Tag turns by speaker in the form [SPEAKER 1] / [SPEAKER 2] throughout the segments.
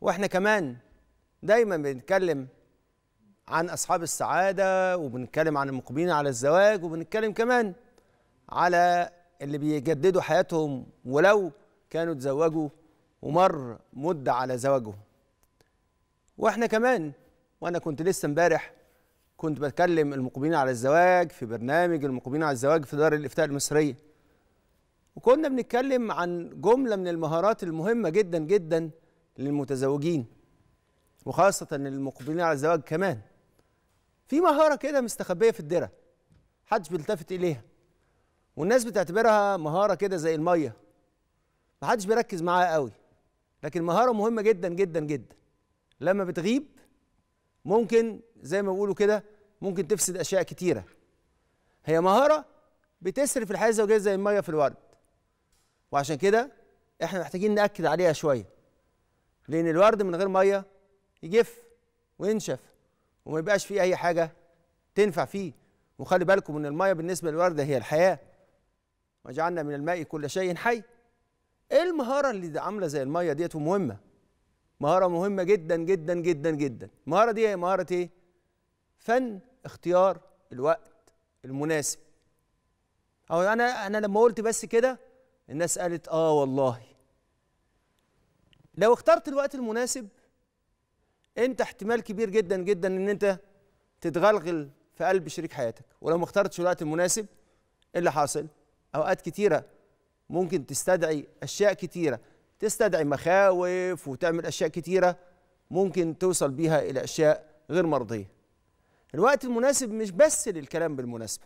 [SPEAKER 1] واحنا كمان دايما بنتكلم عن اصحاب السعاده وبنتكلم عن المقبلين على الزواج وبنتكلم كمان على اللي بيجددوا حياتهم ولو كانوا اتزوجوا ومر مده على زواجهم واحنا كمان وانا كنت لسه امبارح كنت بتكلم المقبلين على الزواج في برنامج المقبلين على الزواج في دار الافتاء المصريه وكنا بنتكلم عن جمله من المهارات المهمه جدا جدا للمتزوجين وخاصة للمقبلين على الزواج كمان في مهارة كده مستخبية في الدرة محدش بيلتفت إليها والناس بتعتبرها مهارة كده زي المية محدش بيركز معاها قوي لكن مهارة مهمة جدا جدا جدا لما بتغيب ممكن زي ما بيقولوا كده ممكن تفسد أشياء كتيرة هي مهارة بتسري في الحياة الزوجية زي المية في الورد وعشان كده احنا محتاجين نأكد عليها شوية لأن الورد من غير مية يجف وينشف وما يبقاش فيه أي حاجة تنفع فيه وخلي بالكم إن المية بالنسبة للوردة هي الحياة وجعلنا من الماء كل شيء حي إيه المهارة اللي عاملة زي المية ديت ومهمة مهارة مهمة جدا جدا جدا جدا المهارة دي هي مهارة إيه؟ فن اختيار الوقت المناسب أو أنا أنا لما قلت بس كده الناس قالت آه والله لو اخترت الوقت المناسب انت احتمال كبير جدا جدا ان انت تتغلغل في قلب شريك حياتك ولو ما اخترتش الوقت المناسب ايه اللي حاصل اوقات كتيره ممكن تستدعي اشياء كتيره تستدعي مخاوف وتعمل اشياء كتيره ممكن توصل بيها الى اشياء غير مرضيه الوقت المناسب مش بس للكلام بالمناسبه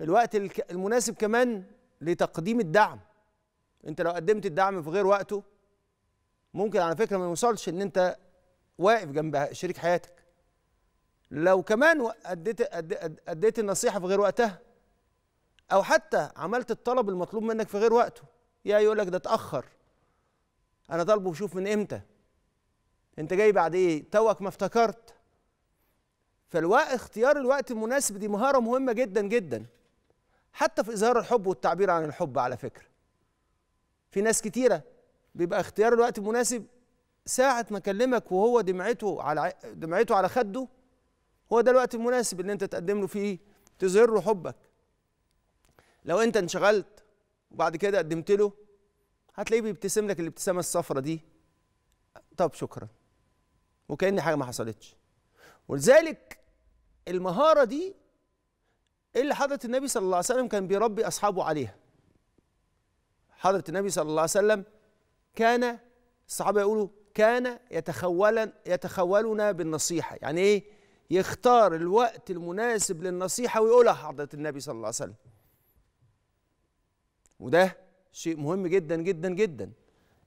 [SPEAKER 1] الوقت المناسب كمان لتقديم الدعم انت لو قدمت الدعم في غير وقته ممكن على فكره ما يوصلش ان انت واقف جنب شريك حياتك لو كمان اديت اديت النصيحه في غير وقتها او حتى عملت الطلب المطلوب منك في غير وقته يا يقول لك ده اتاخر انا طالبه وشوف من امتى انت جاي بعد ايه توك ما افتكرت فالوقت اختيار الوقت المناسب دي مهاره مهمه جدا جدا حتى في اظهار الحب والتعبير عن الحب على فكره في ناس كتيره بيبقى اختيار الوقت المناسب ساعة ما اكلمك وهو دمعته على دمعته على خده هو ده الوقت المناسب اللي انت تقدم له فيه تظهر له حبك لو انت انشغلت وبعد كده قدمت له هتلاقيه بيبتسم لك الابتسامة الصفرة دي طب شكرا وكأن حاجة ما حصلتش ولذلك المهارة دي اللي حضرة النبي صلى الله عليه وسلم كان بيربي أصحابه عليها حضرة النبي صلى الله عليه وسلم كان الصحابه يقولوا كان يتخولا يتخولنا بالنصيحه يعني ايه يختار الوقت المناسب للنصيحه ويقولها حضره النبي صلى الله عليه وسلم وده شيء مهم جدا جدا جدا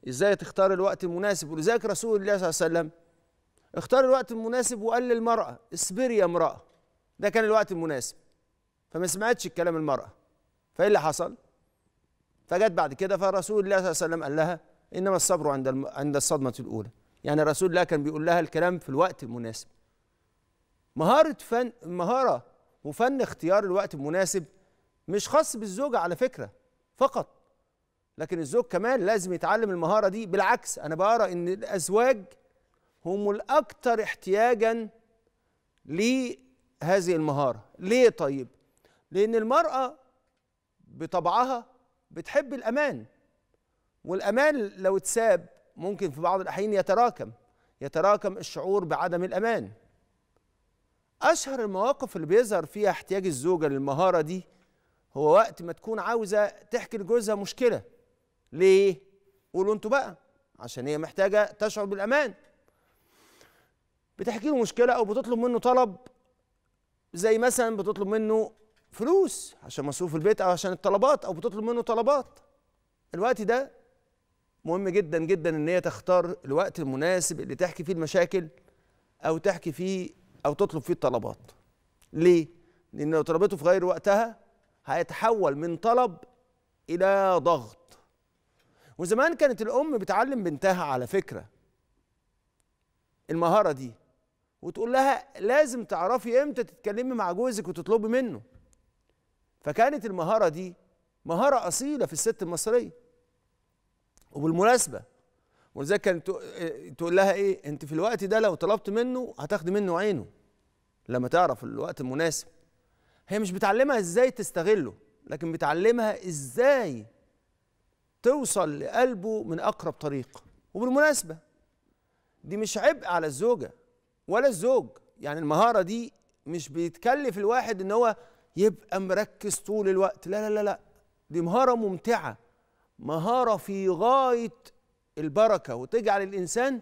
[SPEAKER 1] ازاي تختار الوقت المناسب ولذلك رسول الله صلى الله عليه وسلم اختار الوقت المناسب وقال للمرأة اصبري يا امرأة ده كان الوقت المناسب فما سمعتش الكلام المرأة فايه اللي حصل؟ فجت بعد كده فرسول الله صلى الله عليه وسلم قال لها انما الصبر عند عند الصدمه الاولى يعني الرسول الله كان بيقول لها الكلام في الوقت المناسب مهاره فن مهاره وفن اختيار الوقت المناسب مش خاص بالزوجه على فكره فقط لكن الزوج كمان لازم يتعلم المهاره دي بالعكس انا بقرا ان الازواج هم الاكثر احتياجا لهذه المهاره ليه طيب لان المراه بطبعها بتحب الامان والامان لو اتساب ممكن في بعض الاحيان يتراكم يتراكم الشعور بعدم الامان اشهر المواقف اللي بيظهر فيها احتياج الزوجه للمهاره دي هو وقت ما تكون عاوزه تحكي لجوزها مشكله ليه قولوا انتوا بقى عشان هي محتاجه تشعر بالامان بتحكي له مشكله او بتطلب منه طلب زي مثلا بتطلب منه فلوس عشان مصروف البيت او عشان الطلبات او بتطلب منه طلبات الوقت ده مهم جدا جدا ان هي تختار الوقت المناسب اللي تحكي فيه المشاكل او تحكي فيه او تطلب فيه الطلبات ليه لان لو طلبته في غير وقتها هيتحول من طلب الى ضغط وزمان كانت الام بتعلم بنتها على فكره المهاره دي وتقول لها لازم تعرفي امتى تتكلمي مع جوزك وتطلبي منه فكانت المهاره دي مهاره اصيله في الست المصريه وبالمناسبه ولذلك كانت تقول لها ايه انت في الوقت ده لو طلبت منه هتاخدي منه عينه لما تعرف الوقت المناسب هي مش بتعلمها ازاي تستغله لكن بتعلمها ازاي توصل لقلبه من اقرب طريق وبالمناسبه دي مش عبء على الزوجه ولا الزوج يعني المهاره دي مش بيتكلف الواحد ان هو يبقى مركز طول الوقت لا لا لا لا دي مهاره ممتعه مهارة في غاية البركة وتجعل الإنسان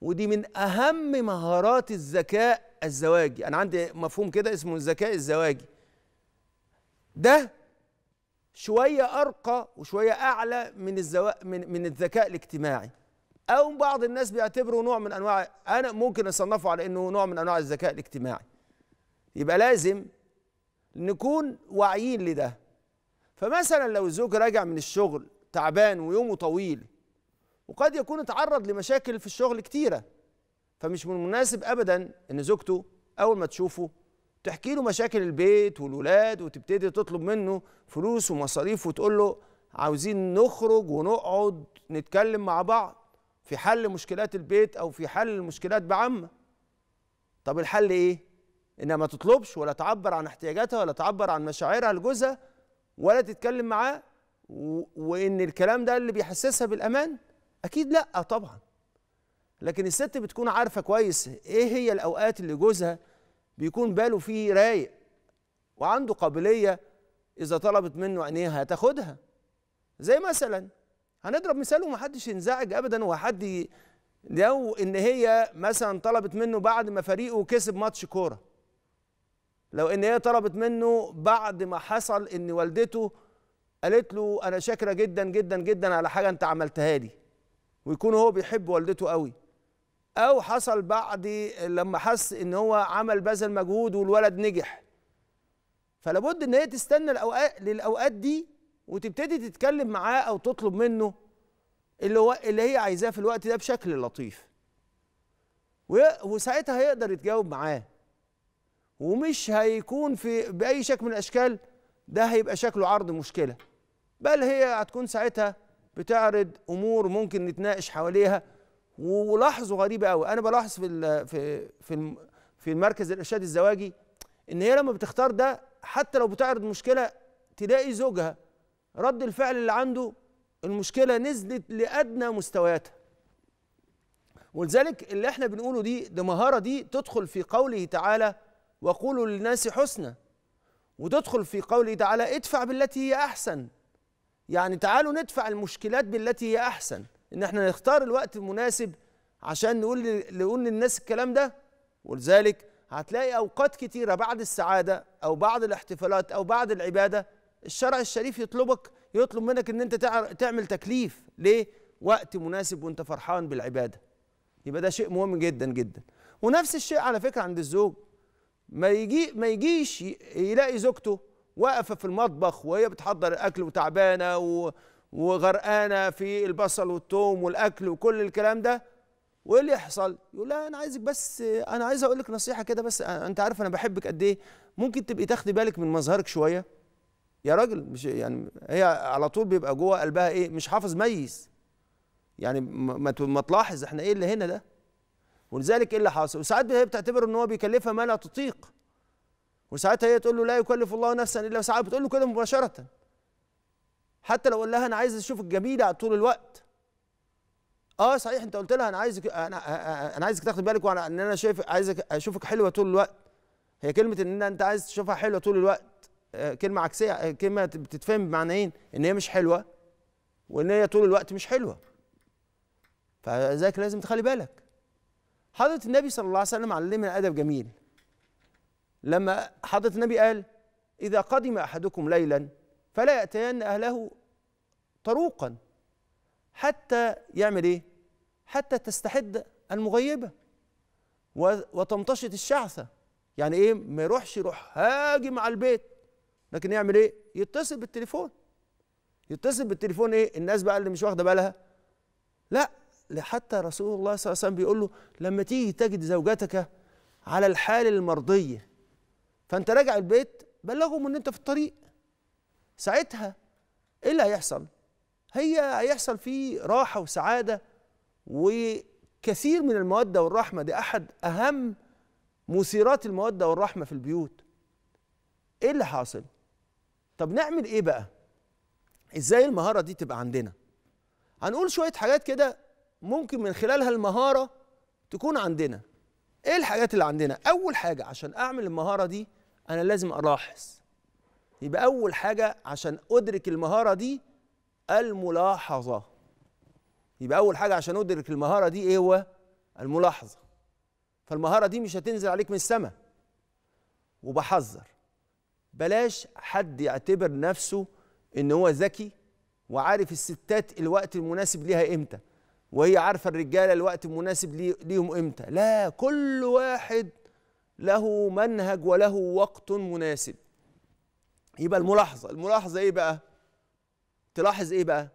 [SPEAKER 1] ودي من أهم مهارات الذكاء الزواجي أنا عندي مفهوم كده اسمه الذكاء الزواجي ده شوية أرقى وشوية أعلى من الزو... من من الذكاء الاجتماعي أو بعض الناس بيعتبره نوع من أنواع أنا ممكن أصنفه على إنه نوع من أنواع الذكاء الاجتماعي يبقى لازم نكون واعيين لده فمثلا لو الزوج راجع من الشغل تعبان ويومه طويل وقد يكون اتعرض لمشاكل في الشغل كتيرة فمش من المناسب أبدا إن زوجته أول ما تشوفه تحكي له مشاكل البيت والولاد وتبتدي تطلب منه فلوس ومصاريف وتقول له عاوزين نخرج ونقعد نتكلم مع بعض في حل مشكلات البيت أو في حل المشكلات بعامة طب الحل إيه؟ إنها ما تطلبش ولا تعبر عن احتياجاتها ولا تعبر عن مشاعرها لجوزها ولا تتكلم معاه وان الكلام ده اللي بيحسسها بالامان اكيد لا طبعا لكن الست بتكون عارفه كويس ايه هي الاوقات اللي جوزها بيكون باله فيه رايق وعنده قابليه اذا طلبت منه عينيها هتاخدها زي مثلا هنضرب مثال ومحدش ينزعج ابدا وحد لو ان هي مثلا طلبت منه بعد ما فريقه كسب ماتش كوره لو ان هي طلبت منه بعد ما حصل ان والدته قالت له انا شاكره جدا جدا جدا على حاجه انت عملتها لي ويكون هو بيحب والدته قوي او حصل بعد لما حس ان هو عمل بذل مجهود والولد نجح فلابد ان هي تستنى الاوقات للاوقات دي وتبتدي تتكلم معاه او تطلب منه اللي هو اللي هي عايزاه في الوقت ده بشكل لطيف وساعتها هيقدر يتجاوب معاه ومش هيكون في باي شكل من الاشكال ده هيبقى شكله عرض مشكله بل هي هتكون ساعتها بتعرض امور ممكن نتناقش حواليها ولاحظوا غريبه قوي انا بلاحظ في في في في المركز الارشاد الزواجي ان هي لما بتختار ده حتى لو بتعرض مشكله تلاقي زوجها رد الفعل اللي عنده المشكله نزلت لادنى مستوياتها ولذلك اللي احنا بنقوله دي ده مهاره دي تدخل في قوله تعالى وقولوا للناس حسنى وتدخل في قوله تعالى ادفع بالتي هي احسن يعني تعالوا ندفع المشكلات بالتي هي احسن ان احنا نختار الوقت المناسب عشان نقول نقول للناس الكلام ده ولذلك هتلاقي اوقات كتيره بعد السعاده او بعد الاحتفالات او بعد العباده الشرع الشريف يطلبك يطلب منك ان انت تعمل تكليف ليه وقت مناسب وانت فرحان بالعباده يبقى ده شيء مهم جدا جدا ونفس الشيء على فكره عند الزوج ما يجي ما يجيش يلاقي زوجته واقفه في المطبخ وهي بتحضر الاكل وتعبانه وغرقانه في البصل والثوم والاكل وكل الكلام ده وايه اللي يحصل؟ يقول لا انا عايزك بس انا عايز اقول لك نصيحه كده بس انت عارف انا بحبك قد ايه ممكن تبقي تاخدي بالك من مظهرك شويه يا راجل مش يعني هي على طول بيبقى جوه قلبها ايه مش حافظ ميز يعني ما, ما تلاحظ احنا ايه اللي هنا ده ولذلك ايه اللي حاصل وساعات هي بتعتبر ان هو بيكلفها ما لا تطيق وساعتها هي تقول له لا يكلف الله نفسا الا وسعها بتقول له كده مباشره حتى لو قال لها انا عايز اشوفك جميله طول الوقت اه صحيح انت قلت لها انا عايزك انا انا عايزك تاخد بالك وانا ان انا شايف عايزك اشوفك حلوه طول الوقت هي كلمه ان انت عايز تشوفها حلوه طول الوقت آه، كلمه عكسيه آه، كلمه بتتفهم بمعنيين ان هي مش حلوه وان هي طول الوقت مش حلوه فذاك لازم تخلي بالك حضره النبي صلى الله عليه وسلم علمنا ادب جميل لما حضرة النبي قال إذا قدم أحدكم ليلا فلا يأتين أهله طروقا حتى يعمل إيه؟ حتى تستحد المغيبة وتمتشط الشعثة يعني إيه ما يروحش يروح هاجم على البيت لكن يعمل إيه؟ يتصل بالتليفون يتصل بالتليفون إيه؟ الناس بقى اللي مش واخدة بالها لا حتى رسول الله صلى الله عليه وسلم بيقول له لما تيجي تجد زوجتك على الحال المرضية فانت راجع البيت بلغهم ان انت في الطريق ساعتها ايه اللي هيحصل هي هيحصل فيه راحه وسعاده وكثير من الموده والرحمه دي احد اهم مثيرات الموده والرحمه في البيوت ايه اللي حاصل طب نعمل ايه بقى ازاي المهاره دي تبقى عندنا هنقول شويه حاجات كده ممكن من خلالها المهاره تكون عندنا ايه الحاجات اللي عندنا اول حاجه عشان اعمل المهاره دي انا لازم الاحظ يبقى اول حاجه عشان ادرك المهاره دي الملاحظه يبقى اول حاجه عشان ادرك المهاره دي ايه هو الملاحظه فالمهاره دي مش هتنزل عليك من السماء وبحذر بلاش حد يعتبر نفسه ان هو ذكي وعارف الستات الوقت المناسب ليها امتى وهي عارفه الرجاله الوقت المناسب ليهم امتى لا كل واحد له منهج وله وقت مناسب يبقى الملاحظة الملاحظة إيه بقى تلاحظ إيه بقى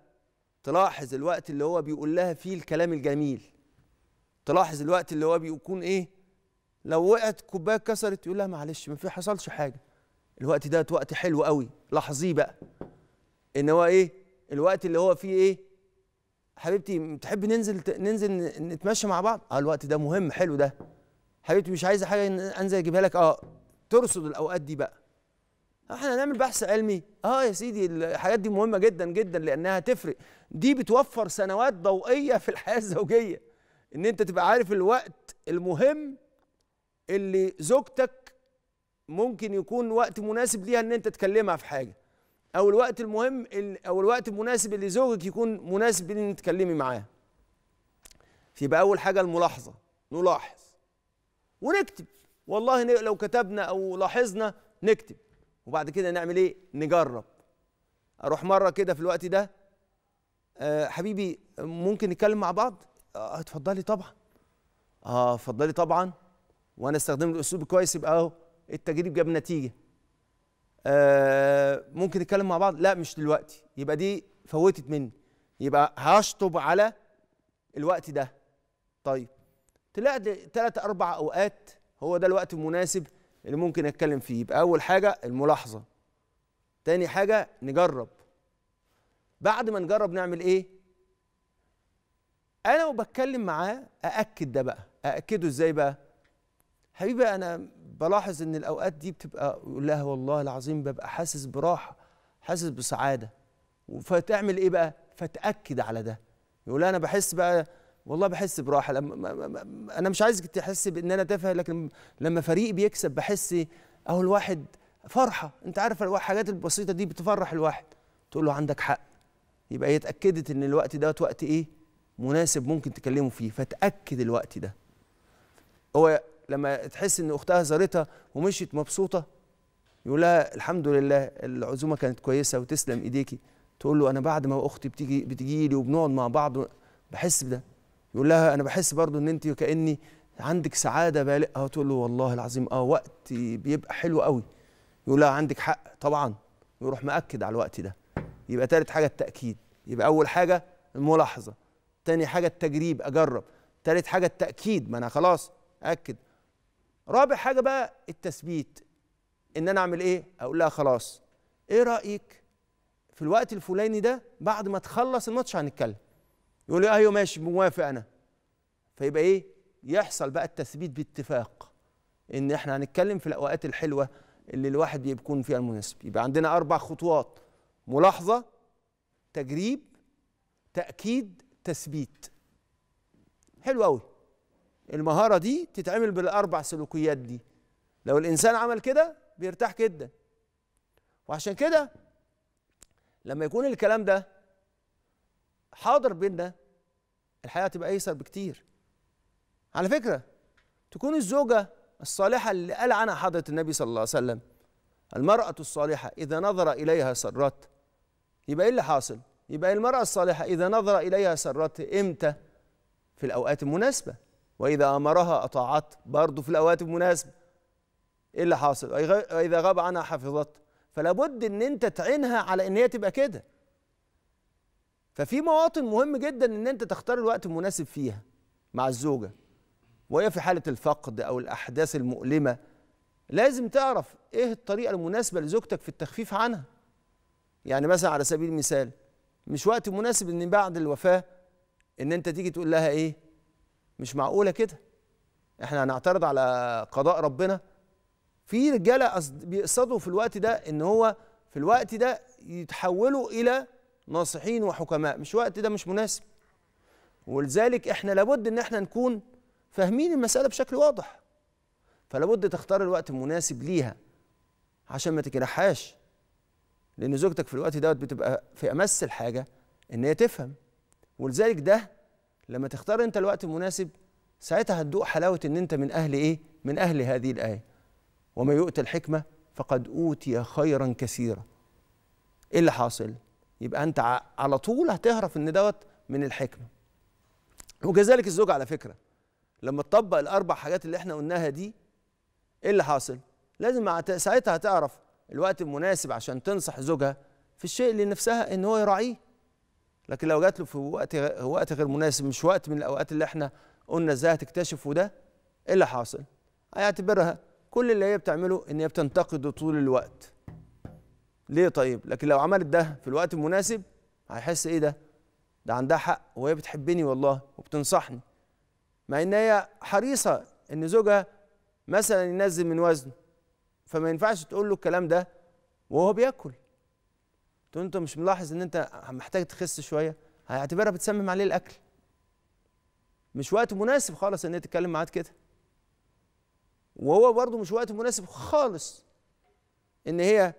[SPEAKER 1] تلاحظ الوقت اللي هو بيقول لها فيه الكلام الجميل تلاحظ الوقت اللي هو بيكون إيه لو وقعت كوباية كسرت يقول لها معلش ما في حصلش حاجة الوقت ده وقت حلو قوي لاحظيه بقى ان هو ايه الوقت اللي هو فيه ايه حبيبتي تحب ننزل ننزل نتمشى مع بعض اه الوقت ده مهم حلو ده حبيبتي مش عايزه حاجه انزل اجيبها لك اه ترصد الاوقات دي بقى احنا هنعمل بحث علمي اه يا سيدي الحاجات دي مهمه جدا جدا لانها تفرق دي بتوفر سنوات ضوئيه في الحياه الزوجيه ان انت تبقى عارف الوقت المهم اللي زوجتك ممكن يكون وقت مناسب ليها ان انت تكلمها في حاجه او الوقت المهم او الوقت المناسب اللي زوجك يكون مناسب ان تتكلمي معاه بقى اول حاجه الملاحظه نلاحظ ونكتب والله لو كتبنا او لاحظنا نكتب وبعد كده نعمل ايه نجرب اروح مره كده في الوقت ده آه، حبيبي ممكن نتكلم مع بعض أه اتفضلي طبعا اه اتفضلي طبعا وانا استخدم الاسلوب الكويس يبقى اهو التجريب جاب نتيجه آه ممكن نتكلم مع بعض لا مش دلوقتي يبقى دي فوتت مني يبقى هشطب على الوقت ده طيب تلاقي ثلاث اربع اوقات هو ده الوقت المناسب اللي ممكن اتكلم فيه يبقى اول حاجه الملاحظه تاني حاجه نجرب بعد ما نجرب نعمل ايه انا وبتكلم معاه ااكد ده بقى ااكده ازاي بقى حبيبي انا بلاحظ ان الاوقات دي بتبقى يقول لها والله العظيم ببقى حاسس براحه حاسس بسعاده فتعمل ايه بقى فتاكد على ده يقول انا بحس بقى والله بحس براحه لما انا مش عايزك تحس بان انا تافه لكن لما فريق بيكسب بحس اهو الواحد فرحه انت عارف الحاجات البسيطه دي بتفرح الواحد تقول له عندك حق يبقى هي اتاكدت ان الوقت ده وقت ايه مناسب ممكن تكلمه فيه فتاكد الوقت ده هو لما تحس ان اختها زارتها ومشيت مبسوطه يقول لها الحمد لله العزومه كانت كويسه وتسلم ايديكي تقول له انا بعد ما اختي بتيجي بتجي لي وبنقعد مع بعض بحس بده يقول لها انا بحس برضو ان انت كاني عندك سعاده بالغه تقول له والله العظيم اه وقت بيبقى حلو قوي يقول لها عندك حق طبعا يروح مأكد على الوقت ده يبقى تالت حاجه التاكيد يبقى اول حاجه الملاحظه تاني حاجه التجريب اجرب تالت حاجه التاكيد ما انا خلاص اكد رابع حاجه بقى التثبيت ان انا اعمل ايه اقول لها خلاص ايه رايك في الوقت الفلاني ده بعد ما تخلص الماتش هنتكلم يقول لي ايوه ماشي موافق انا فيبقى ايه يحصل بقى التثبيت باتفاق ان احنا هنتكلم في الاوقات الحلوه اللي الواحد بيكون فيها المناسب يبقى عندنا اربع خطوات ملاحظه تجريب تاكيد تثبيت حلو قوي المهاره دي تتعمل بالاربع سلوكيات دي لو الانسان عمل كده بيرتاح جدا وعشان كده لما يكون الكلام ده حاضر بينا الحياه تبقى ايسر بكتير على فكره تكون الزوجه الصالحه اللي قال عنها حضره النبي صلى الله عليه وسلم المراه الصالحه اذا نظر اليها سرت يبقى ايه اللي حاصل يبقى المراه الصالحه اذا نظر اليها سرت امتى في الاوقات المناسبه واذا امرها اطاعت برضه في الاوقات المناسبه ايه اللي حاصل واذا غاب عنها حفظت فلابد ان انت تعينها على ان هي تبقى كده ففي مواطن مهم جدا ان انت تختار الوقت المناسب فيها مع الزوجه وهي في حاله الفقد او الاحداث المؤلمه لازم تعرف ايه الطريقه المناسبه لزوجتك في التخفيف عنها يعني مثلا على سبيل المثال مش وقت مناسب ان بعد الوفاه ان انت تيجي تقول لها ايه مش معقوله كده احنا هنعترض على قضاء ربنا في رجاله بيقصدوا في الوقت ده ان هو في الوقت ده يتحولوا الى ناصحين وحكماء مش وقت ده مش مناسب ولذلك احنا لابد ان احنا نكون فاهمين المسألة بشكل واضح فلابد تختار الوقت المناسب ليها عشان ما تجرحهاش لأن زوجتك في الوقت دوت بتبقى في أمس الحاجة إن هي تفهم ولذلك ده لما تختار أنت الوقت المناسب ساعتها هتدوق حلاوة إن أنت من أهل إيه؟ من أهل هذه الآية وما يؤتى الحكمة فقد أوتي خيرا كثيرا إيه اللي حاصل؟ يبقى انت على طول هتهرف ان دوت من الحكمه وكذلك الزوج على فكره لما تطبق الاربع حاجات اللي احنا قلناها دي ايه اللي حاصل لازم ساعتها هتعرف الوقت المناسب عشان تنصح زوجها في الشيء اللي نفسها ان هو يراعيه لكن لو جات له في وقت وقت غير مناسب مش وقت من الاوقات اللي احنا قلنا ازاي هتكتشف وده ايه اللي حاصل هيعتبرها كل اللي هي بتعمله ان هي بتنتقده طول الوقت ليه طيب لكن لو عملت ده في الوقت المناسب هيحس ايه ده ده عندها حق وهي بتحبني والله وبتنصحني مع ان هي حريصه ان زوجها مثلا ينزل من وزنه فما ينفعش تقول له الكلام ده وهو بياكل تقول انت مش ملاحظ ان انت محتاج تخس شويه هيعتبرها بتسمم عليه الاكل مش وقت مناسب خالص ان هي تتكلم معاه كده وهو برضه مش وقت مناسب خالص ان هي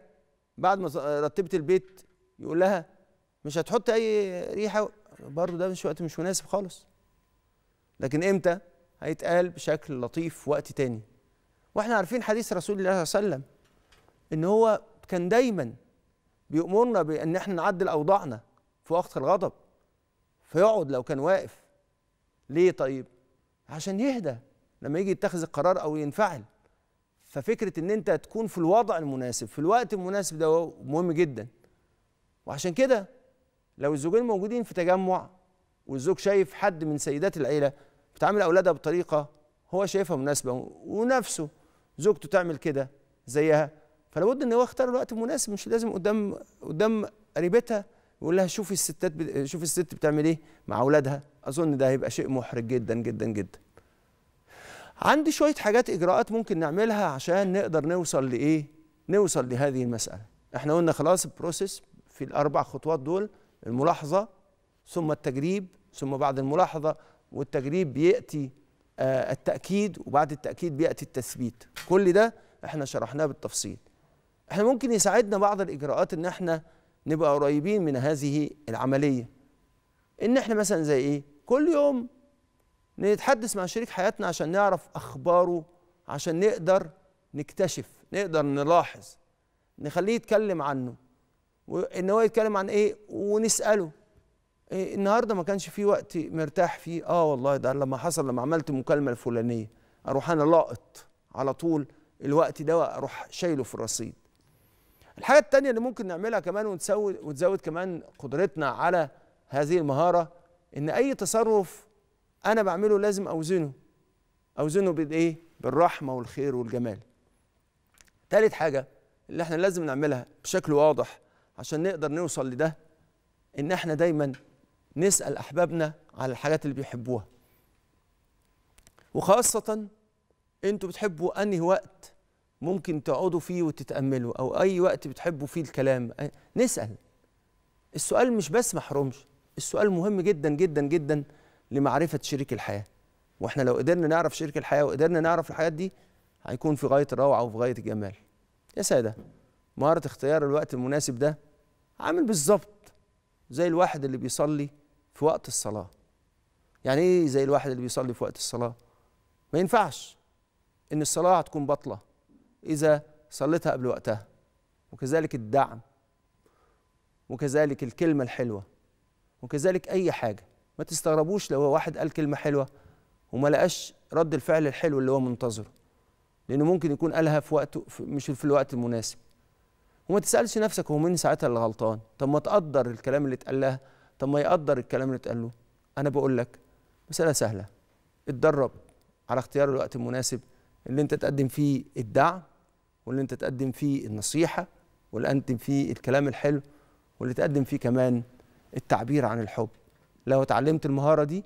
[SPEAKER 1] بعد ما رتبت البيت يقول لها مش هتحط اي ريحه برضه ده مش وقت مش مناسب خالص لكن امتى هيتقال بشكل لطيف وقت تاني واحنا عارفين حديث رسول الله صلى الله عليه وسلم ان هو كان دايما بيأمرنا بان احنا نعدل اوضاعنا في وقت الغضب فيقعد لو كان واقف ليه طيب عشان يهدى لما يجي يتخذ القرار او ينفعل ففكره ان انت تكون في الوضع المناسب في الوقت المناسب ده مهم جدا وعشان كده لو الزوجين موجودين في تجمع والزوج شايف حد من سيدات العيله بتعامل اولادها بطريقه هو شايفها مناسبه ونفسه زوجته تعمل كده زيها فلابد ان هو يختار الوقت المناسب مش لازم قدام قدام قريبتها يقول لها شوفي الستات شوفي الست بتعمل ايه مع اولادها اظن ده هيبقى شيء محرج جدا جدا جدا عندي شويه حاجات اجراءات ممكن نعملها عشان نقدر نوصل لايه نوصل لهذه المساله احنا قلنا خلاص البروسيس في الاربع خطوات دول الملاحظه ثم التجريب ثم بعد الملاحظه والتجريب بياتي آه التاكيد وبعد التاكيد بياتي التثبيت كل ده احنا شرحناه بالتفصيل احنا ممكن يساعدنا بعض الاجراءات ان احنا نبقى قريبين من هذه العمليه ان احنا مثلا زي ايه كل يوم نتحدث مع شريك حياتنا عشان نعرف اخباره عشان نقدر نكتشف نقدر نلاحظ نخليه يتكلم عنه وان هو يتكلم عن ايه ونساله إيه النهارده ما كانش في وقت مرتاح فيه اه والله ده لما حصل لما عملت المكالمه الفلانيه اروح انا لاقط على طول الوقت ده اروح شايله في الرصيد الحاجه التانية اللي ممكن نعملها كمان ونتزود وتزود كمان قدرتنا على هذه المهاره ان اي تصرف انا بعمله لازم اوزنه اوزنه بالايه بالرحمه والخير والجمال ثالث حاجه اللي احنا لازم نعملها بشكل واضح عشان نقدر نوصل لده ان احنا دايما نسال احبابنا على الحاجات اللي بيحبوها وخاصه انتوا بتحبوا انهي وقت ممكن تقعدوا فيه وتتاملوا او اي وقت بتحبوا فيه الكلام نسال السؤال مش بس محرومش السؤال مهم جدا جدا جدا لمعرفه شريك الحياه واحنا لو قدرنا نعرف شريك الحياه وقدرنا نعرف الحاجات دي هيكون في غايه الروعه وفي غايه الجمال يا ساده مهاره اختيار الوقت المناسب ده عامل بالظبط زي الواحد اللي بيصلي في وقت الصلاه يعني ايه زي الواحد اللي بيصلي في وقت الصلاه ما ينفعش ان الصلاه هتكون باطله اذا صليتها قبل وقتها وكذلك الدعم وكذلك الكلمه الحلوه وكذلك اي حاجه ما تستغربوش لو واحد قال كلمه حلوه وما لقاش رد الفعل الحلو اللي هو منتظره لانه ممكن يكون قالها في وقته مش في الوقت المناسب وما تسالش نفسك هو مين ساعتها اللي غلطان طب ما تقدر الكلام اللي اتقال لها طب ما يقدر الكلام اللي اتقال له انا بقول لك مساله سهله اتدرب على اختيار الوقت المناسب اللي انت تقدم فيه الدعم واللي انت تقدم فيه النصيحه واللي تقدم فيه الكلام الحلو واللي تقدم فيه كمان التعبير عن الحب لو اتعلمت المهاره دي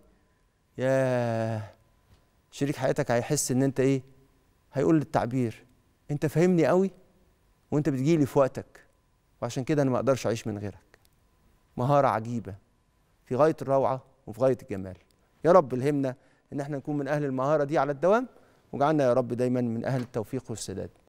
[SPEAKER 1] يا شريك حياتك هيحس ان انت ايه هيقول للتعبير انت فاهمني قوي وانت بتجيلي في وقتك وعشان كده انا ما اقدرش اعيش من غيرك مهاره عجيبه في غايه الروعه وفي غايه الجمال يا رب الهمنا ان احنا نكون من اهل المهاره دي على الدوام واجعلنا يا رب دايما من اهل التوفيق والسداد